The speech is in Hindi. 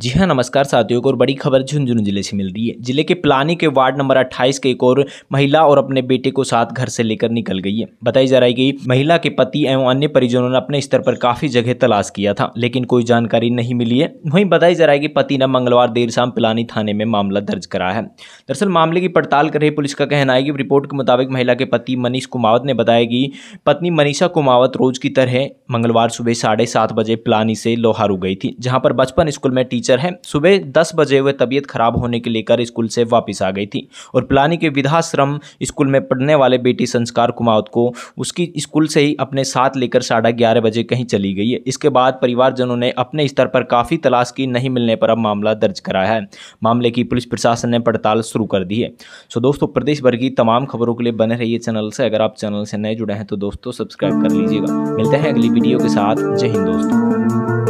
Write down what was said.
जी हाँ नमस्कार साथियों को और बड़ी खबर झुंझुनू जिले से मिल रही है जिले के प्लानी के वार्ड नंबर 28 के एक और महिला और अपने बेटे को साथ घर से लेकर निकल गई है बताई जा रही कि महिला के पति एवं अन्य परिजनों ने अपने स्तर पर काफी जगह तलाश किया था लेकिन कोई जानकारी नहीं मिली है वहीं बताई जा रहा है कि पति ने मंगलवार देर शाम पिलानी थाने में मामला दर्ज करा है दरअसल मामले की पड़ताल कर रही पुलिस का कहना है कि रिपोर्ट के मुताबिक महिला के पति मनीष कुमावत ने बताया कि पत्नी मनीषा कुमावत रोज की तरह मंगलवार सुबह साढ़े बजे पिलानी से लोहारू गई थी जहाँ पर बचपन स्कूल में टीचर हैं सुबह दस बजे वह तबीयत खराब होने के लेकर स्कूल से वापस आ गई थी और पिलानी के विधाश्रम स्कूल में पढ़ने वाले बेटी संस्कार कुमावत को उसकी स्कूल से ही अपने साथ लेकर साढ़े ग्यारह बजे कहीं चली गई है इसके बाद परिवारजनों ने अपने स्तर पर काफ़ी तलाश की नहीं मिलने पर अब मामला दर्ज कराया है मामले की पुलिस प्रशासन ने पड़ताल शुरू कर दी है सो दोस्तों प्रदेश भर की तमाम खबरों के लिए बने रहिए चैनल से अगर आप चैनल से नए जुड़े हैं तो दोस्तों सब्सक्राइब कर लीजिएगा मिलते हैं अगली वीडियो के साथ जय हिंद दोस्तों